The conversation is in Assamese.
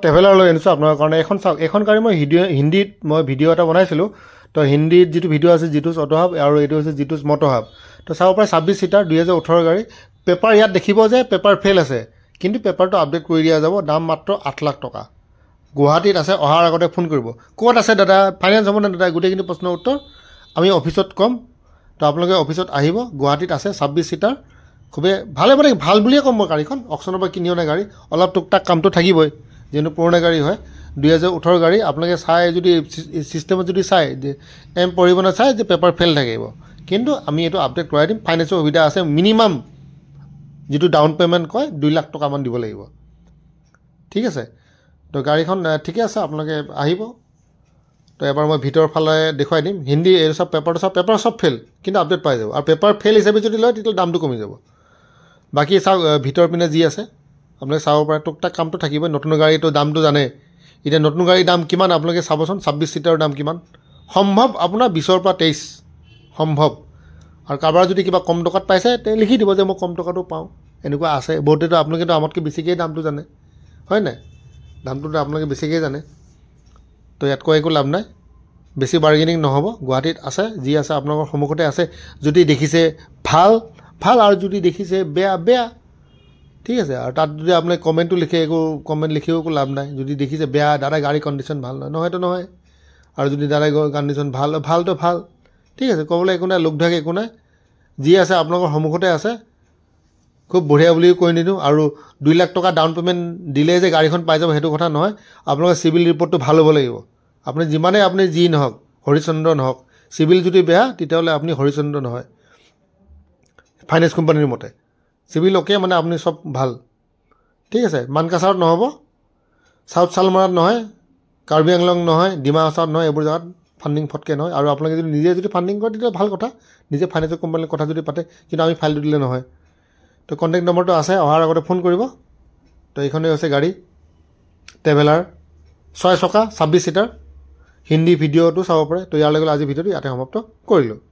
ট্ৰেভেলাৰ লৈ আনিছোঁ আপোনাৰ কাৰণে এখন চাওক এখন গাড়ী মই হিডিঅ' হিন্দীত মই ভিডিঅ' এটা বনাইছিলোঁ তো হিন্দীত যিটো ভিডিঅ' আছে যিটোজ অট'হাব আৰু এইটো হৈছে যিটোজ মটহাব তো চাব পাৰে ছাব্বিছ ছিটাৰ দুহেজাৰ ওঠৰ গাড়ী পেপাৰ ইয়াত দেখিব যে পেপাৰ ফেইল আছে কিন্তু পেপাৰটো আপডেট কৰি দিয়া যাব দাম মাত্ৰ আঠ লাখ টকা গুৱাহাটীত আছে অহাৰ আগতে ফোন কৰিব ক'ত আছে দাদা ফাইনেন্স হ'বনে দাদা গোটেইখিনি প্ৰশ্নৰ উত্তৰ আমি অফিচত ক'ম তো আপোনালোকে অফিচত আহিব গুৱাহাটীত আছে ছাব্বিছ চিটাৰ খুবেই ভালে মানে ভাল বুলিয়ে ক'ম মই গাড়ীখন অকশ্যনৰ পৰা কিনি অনা গাড়ী অলপ টুক টাক কামটো থাকিবই যিটো পুৰণা গাড়ী হয় দুই হাজাৰ ওঠৰ গাড়ী আপোনালোকে চাই যদি ছিষ্টেমত যদি চাই যে এম পৰিবহণে চাই যে পেপাৰ ফেইল থাকিব কিন্তু আমি এইটো আপডেট কৰাই দিম ফাইনেন্সৰ সুবিধা আছে মিনিমাম যিটো ডাউন পে'মেণ্ট কয় দুই লাখ টকামান দিব লাগিব ঠিক আছে তো গাড়ীখন ঠিকে আছে আপোনালোকে আহিব তো এবাৰ মই ভিতৰৰ ফালে দেখুৱাই দিম হিন্দী এইটো চব পেপাৰটো চব পেপাৰ চব ফেইল কিন্তু আপডেট পাই যাব আৰু পেপাৰ ফেইল হিচাপে যদি লয় তেতিয়াহ'লে দামটো কমি যাব বাকী চাওক ভিতৰৰ পিনে যি আছে আপোনালোকে চাব পাৰে টোক তাক কামটো থাকিবই নতুন গাড়ীটো দামটো জানে এতিয়া নতুন গাড়ীৰ দাম কিমান আপোনালোকে চাবচোন ছাব্বিছ চিটাৰৰ দাম কিমান সম্ভৱ আপোনাৰ বিছৰ পৰা তেইছ সম্ভৱ আৰু কাৰোবাৰ যদি কিবা কম টকাত পাইছে তেওঁ লিখি দিব যে মই কম টকাটো পাওঁ এনেকুৱা আছে বহুতেতো আপোনালোকেতো আমাতকৈ বেছিকেই দামটো জানে হয় নাই দামটোতো আপোনালোকে বেছিকেই জানে তো ইয়াতকৈ একো লাভ নাই বেছি বাৰ্গেনিং নহ'ব গুৱাহাটীত আছে যি আছে আপোনালোকৰ সন্মুখতে আছে যদি দেখিছে ভাল ভাল আৰু যদি দেখিছে বেয়া বেয়া ঠিক আছে আৰু তাত যদি আপুনি কমেণ্টটো লিখে একো কমেণ্ট লিখিও একো লাভ নাই যদি দেখিছে বেয়া দাদাই গাড়ীৰ কণ্ডিশ্যন ভাল নহয় নহয়তো নহয় আৰু যদি দাদাই কণ্ডিশ্যন ভাল ভালতো ভাল ঠিক আছে ক'বলৈ একো নাই লোক ধাক একো নাই যি আছে আপোনালোকৰ সন্মুখতে আছে খুব বঢ়িয়া বুলিও কৈ নিদিওঁ আৰু দুই লাখ টকা ডাউন পে'মেণ্ট দিলে যে গাড়ীখন পাই যাব সেইটো কথা নহয় আপোনালোকে চিভিল ৰিপৰ্টটো ভাল হ'ব লাগিব আপুনি যিমানেই আপুনি যি নহওক হৰিচন্দ্ৰ নহওক চিভিল যদি বেয়া তেতিয়াহ'লে আপুনি হৰিচন্দ্ৰ নহয় ফাইনেন্স কোম্পানীৰ মতে চিভিল অ'কে মানে আপুনি চব ভাল ঠিক আছে মানকাছাৰত নহ'ব চাউথ চালমাৰাত নহয় কাৰ্বি আংলং নহয় ডিমা হাছাৰত নহয় এইবোৰ জেগাত ফাণ্ডিং ফটকৈ নহয় আৰু আপোনালোকে যদি নিজে যদি ফাণ্ডিং কৰে তেতিয়া ভাল কথা নিজে ফাইনেন্সিয়েল কোম্পানীৰ কথা যদি পাতে কিন্তু আমি ফাইলটো দিলে নহয় তো কণ্টেক্ট নম্বৰটো আছে অহাৰ আগতে ফোন কৰিব তো এইখনেই হৈছে গাড়ী ট্ৰেভেলাৰ ছয় চকা ছাব্বিছ ছিটাৰ হিন্দী ভিডিঅ'টো চাব পাৰে তো ইয়াৰ লগে লগে আজি ভিডিঅ'টো ইয়াতে সমাপ্ত কৰিলোঁ